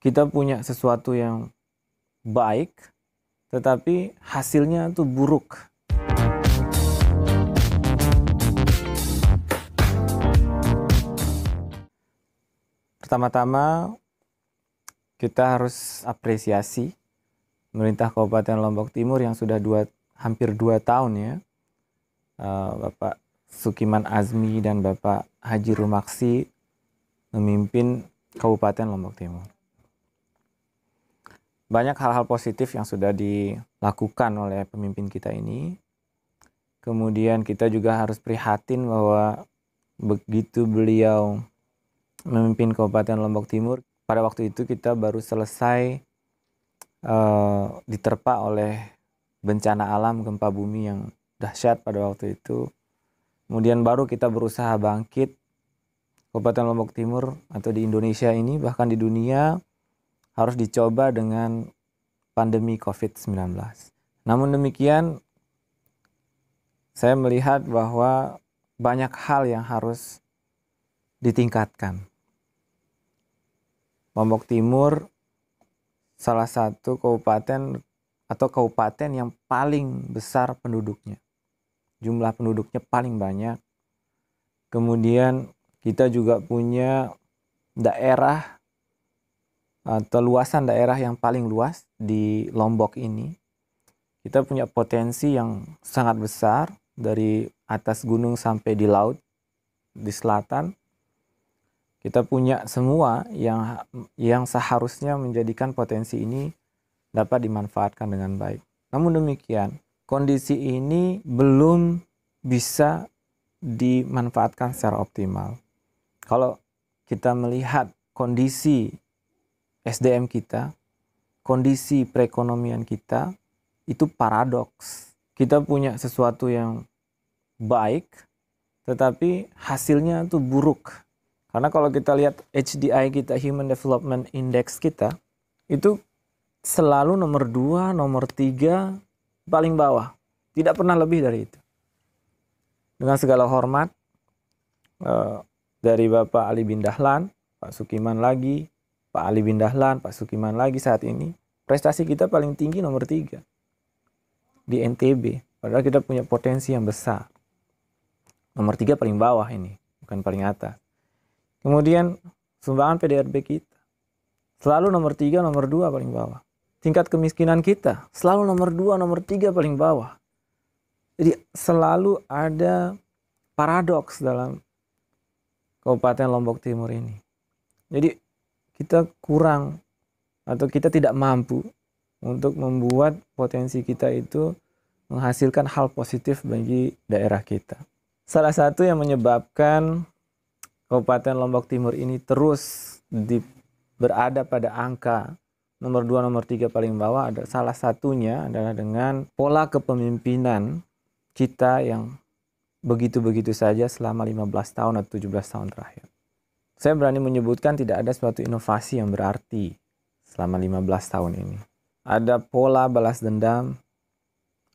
kita punya sesuatu yang baik, tetapi hasilnya tuh buruk. Pertama-tama kita harus apresiasi pemerintah Kabupaten Lombok Timur yang sudah dua, hampir dua tahun ya, eh, Bapak Sukiman Azmi dan Bapak Haji Rumaksi memimpin Kabupaten Lombok Timur banyak hal-hal positif yang sudah dilakukan oleh pemimpin kita ini. Kemudian kita juga harus prihatin bahwa begitu beliau memimpin Kabupaten Lombok Timur, pada waktu itu kita baru selesai uh, diterpa oleh bencana alam gempa bumi yang dahsyat pada waktu itu. Kemudian baru kita berusaha bangkit Kabupaten Lombok Timur atau di Indonesia ini bahkan di dunia harus dicoba dengan pandemi COVID-19. Namun demikian, saya melihat bahwa banyak hal yang harus ditingkatkan. Lombok Timur salah satu kabupaten atau kabupaten yang paling besar penduduknya. Jumlah penduduknya paling banyak. Kemudian kita juga punya daerah atau ah, luasan daerah yang paling luas di Lombok ini, kita punya potensi yang sangat besar dari atas gunung sampai di laut di selatan. Kita punya semua yang yang seharusnya menjadikan potensi ini dapat dimanfaatkan dengan baik. Namun demikian, kondisi ini belum bisa dimanfaatkan secara optimal. Kalau kita melihat kondisi SDM kita, kondisi perekonomian kita itu paradoks. Kita punya sesuatu yang baik, tetapi hasilnya itu buruk. Karena kalau kita lihat HDI kita, Human Development Index kita, itu selalu nomor dua, nomor tiga, paling bawah. Tidak pernah lebih dari itu. Dengan segala hormat, eh, dari Bapak Ali bin Dahlan, Pak Sukiman lagi, Pak Ali bin Dahlan, Pak Sukiman lagi saat ini. Prestasi kita paling tinggi nomor tiga di NTB. Padahal kita punya potensi yang besar. Nomor tiga paling bawah ini, bukan paling atas. Kemudian sumbangan PDRB kita. Selalu nomor tiga, nomor dua paling bawah. Tingkat kemiskinan kita selalu nomor dua, nomor tiga paling bawah. Jadi selalu ada paradoks dalam Kabupaten Lombok Timur ini. Jadi kita kurang atau kita tidak mampu untuk membuat potensi kita itu menghasilkan hal positif bagi daerah kita. Salah satu yang menyebabkan Kabupaten Lombok Timur ini terus di, berada pada angka nomor 2, nomor 3 paling bawah ada salah satunya adalah dengan pola kepemimpinan kita yang begitu-begitu saja selama 15 tahun atau 17 tahun terakhir. Saya berani menyebutkan tidak ada suatu inovasi yang berarti selama 15 tahun ini. Ada pola balas dendam,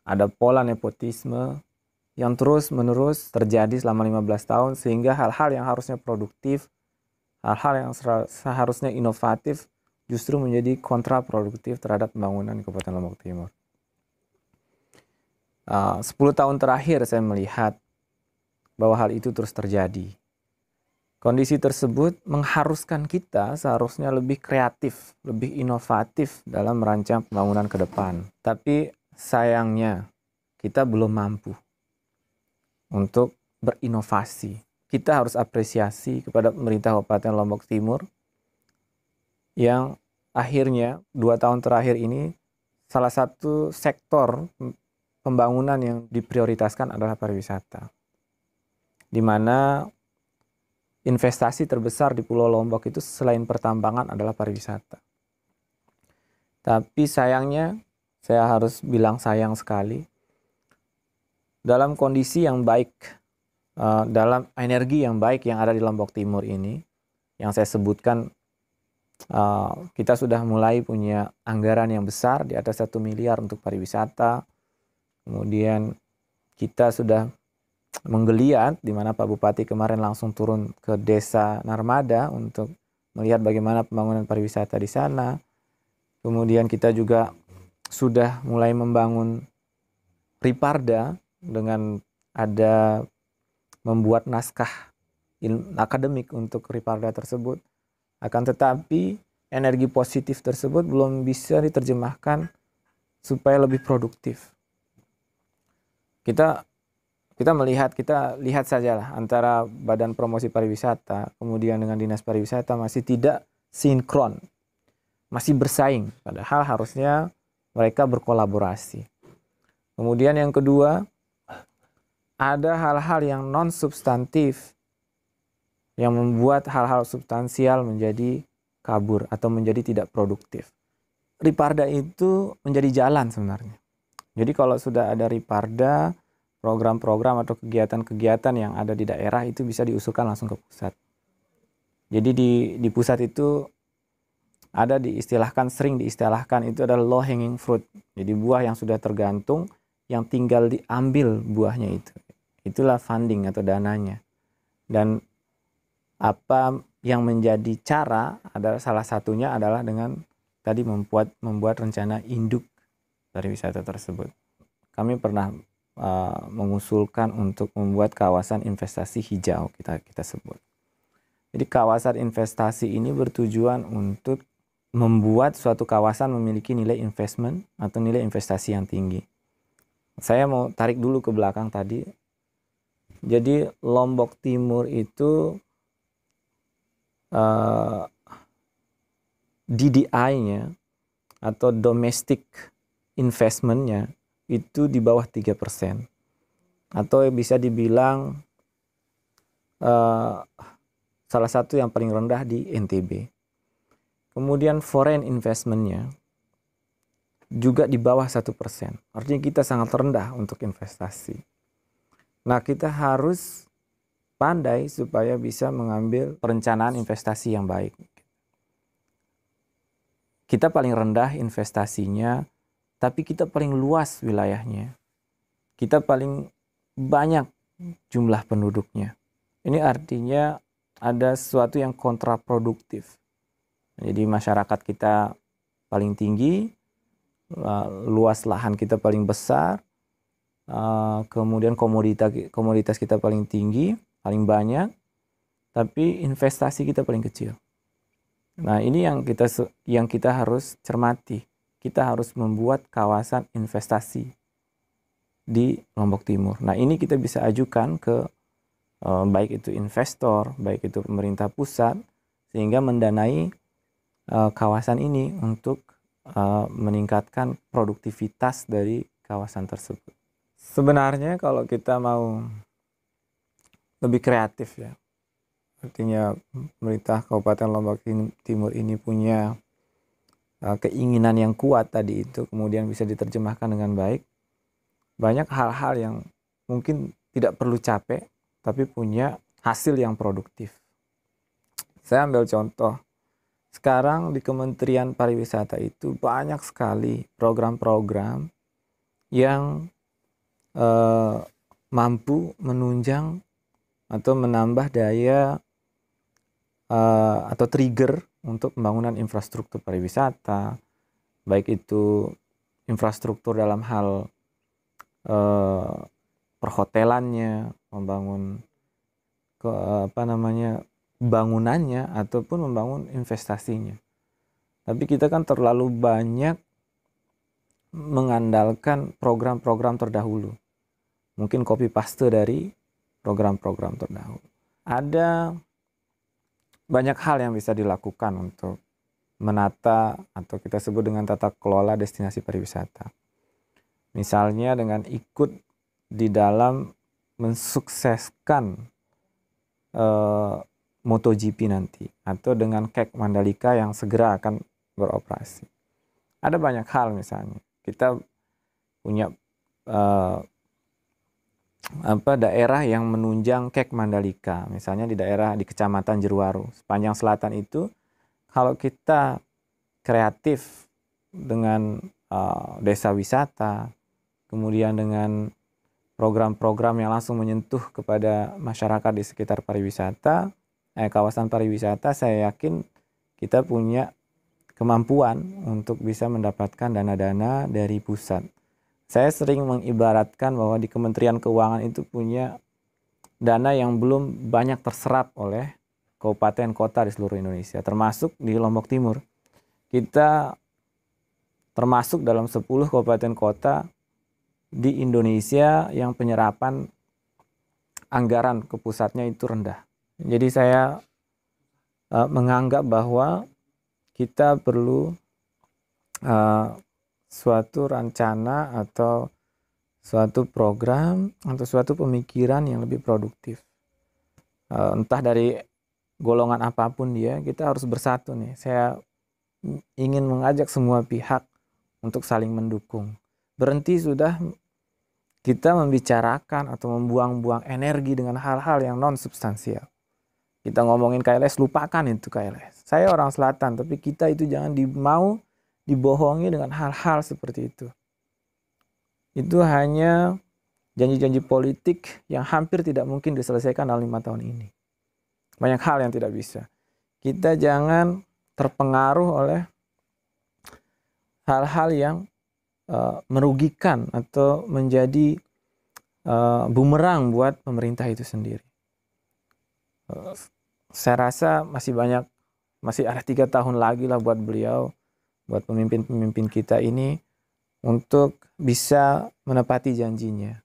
ada pola nepotisme yang terus-menerus terjadi selama 15 tahun sehingga hal-hal yang harusnya produktif, hal-hal yang seharusnya inovatif justru menjadi kontraproduktif terhadap pembangunan Kabupaten Lombok Timur. Ah, uh, 10 tahun terakhir saya melihat bahwa hal itu terus terjadi. Kondisi tersebut mengharuskan kita seharusnya lebih kreatif, lebih inovatif dalam merancang pembangunan ke depan. Tapi sayangnya kita belum mampu untuk berinovasi. Kita harus apresiasi kepada pemerintah Kabupaten Lombok Timur yang akhirnya dua tahun terakhir ini salah satu sektor pembangunan yang diprioritaskan adalah pariwisata. Di mana investasi terbesar di Pulau Lombok itu selain pertambangan adalah pariwisata. Tapi sayangnya, saya harus bilang sayang sekali, dalam kondisi yang baik, eh, dalam energi yang baik yang ada di Lombok Timur ini, yang saya sebutkan, eh, kita sudah mulai punya anggaran yang besar di atas satu miliar untuk pariwisata, kemudian kita sudah menggeliat di mana Pak Bupati kemarin langsung turun ke desa Narmada untuk melihat bagaimana pembangunan pariwisata di sana. Kemudian kita juga sudah mulai membangun Riparda dengan ada membuat naskah akademik untuk Riparda tersebut. Akan tetapi energi positif tersebut belum bisa diterjemahkan supaya lebih produktif. Kita kita melihat kita lihat saja lah antara Badan Promosi Pariwisata kemudian dengan Dinas Pariwisata masih tidak sinkron. Masih bersaing padahal harusnya mereka berkolaborasi. Kemudian yang kedua ada hal-hal yang non substantif yang membuat hal-hal substansial menjadi kabur atau menjadi tidak produktif. Riparda itu menjadi jalan sebenarnya. Jadi kalau sudah ada riparda, program-program atau kegiatan-kegiatan yang ada di daerah itu bisa diusulkan langsung ke pusat. Jadi di di pusat itu ada diistilahkan sering diistilahkan itu adalah low hanging fruit. Jadi buah yang sudah tergantung yang tinggal diambil buahnya itu. Itulah funding atau dananya. Dan apa yang menjadi cara adalah salah satunya adalah dengan tadi membuat membuat rencana induk dari wisata tersebut. Kami pernah Uh, mengusulkan untuk membuat kawasan investasi hijau kita kita sebut. Jadi kawasan investasi ini bertujuan untuk membuat suatu kawasan memiliki nilai investment atau nilai investasi yang tinggi. Saya mau tarik dulu ke belakang tadi. Jadi Lombok Timur itu uh, DDI-nya atau domestic investment-nya itu di bawah 3%. Atau bisa dibilang uh, salah satu yang paling rendah di NTB. Kemudian foreign investmentnya juga di bawah satu persen. Artinya kita sangat rendah untuk investasi. Nah kita harus pandai supaya bisa mengambil perencanaan investasi yang baik. Kita paling rendah investasinya tapi kita paling luas wilayahnya. Kita paling banyak jumlah penduduknya. Ini artinya ada sesuatu yang kontraproduktif. Jadi masyarakat kita paling tinggi, eh, luas lahan kita paling besar, eh, kemudian komoditas kita paling tinggi, paling banyak, tapi investasi kita paling kecil. Nah, ini yang kita yang kita harus cermati kita harus membuat kawasan investasi di Lombok Timur. Nah, ini kita bisa ajukan ke eh, baik itu investor, baik itu pemerintah pusat sehingga mendanai eh, kawasan ini untuk eh, meningkatkan produktivitas dari kawasan tersebut. Sebenarnya kalau kita mau lebih kreatif ya. Artinya pemerintah Kabupaten Lombok Timur ini punya Nah, keinginan yang kuat tadi itu kemudian bisa diterjemahkan dengan baik banyak hal-hal yang mungkin tidak perlu capek tapi punya hasil yang produktif saya ambil contoh sekarang di Kementerian Pariwisata itu banyak sekali program-program yang eh, mampu menunjang atau menambah daya eh, atau trigger untuk pembangunan infrastruktur pariwisata, baik itu infrastruktur dalam hal eh, perhotelannya, membangun ke apa namanya bangunannya ataupun membangun investasinya. Tapi kita kan terlalu banyak mengandalkan program-program terdahulu. Mungkin copy paste dari program-program terdahulu. Ada banyak hal yang bisa dilakukan untuk menata atau kita sebut dengan tata kelola destinasi pariwisata. Misalnya dengan ikut di dalam mensukseskan uh, MotoGP nanti atau dengan kek Mandalika yang segera akan beroperasi. Ada banyak hal misalnya. Kita punya uh, apa daerah yang menunjang kek Mandalika, misalnya di daerah di Kecamatan Jeruwaru, sepanjang selatan itu kalau kita kreatif dengan uh, desa wisata, kemudian dengan program-program yang langsung menyentuh kepada masyarakat di sekitar pariwisata, eh, kawasan pariwisata, saya yakin kita punya kemampuan untuk bisa mendapatkan dana-dana dari pusat saya sering mengibaratkan bahwa di Kementerian Keuangan itu punya dana yang belum banyak terserap oleh kabupaten kota di seluruh Indonesia, termasuk di Lombok Timur. Kita termasuk dalam 10 kabupaten kota di Indonesia yang penyerapan anggaran ke pusatnya itu rendah. Jadi saya eh, menganggap bahwa kita perlu eh, suatu rencana atau suatu program atau suatu pemikiran yang lebih produktif. E, entah dari golongan apapun dia, kita harus bersatu nih. Saya ingin mengajak semua pihak untuk saling mendukung. Berhenti sudah kita membicarakan atau membuang-buang energi dengan hal-hal yang non substansial. Kita ngomongin KLS, lupakan itu KLS. Saya orang selatan, tapi kita itu jangan mau dibohongi dengan hal-hal seperti itu. Itu hanya janji-janji politik yang hampir tidak mungkin diselesaikan dalam lima tahun ini. Banyak hal yang tidak bisa. Kita jangan terpengaruh oleh hal-hal yang uh, merugikan atau menjadi uh, bumerang buat pemerintah itu sendiri. Uh, saya rasa masih banyak, masih ada tiga tahun lagi lah buat beliau buat pemimpin-pemimpin kita ini untuk bisa menepati janjinya.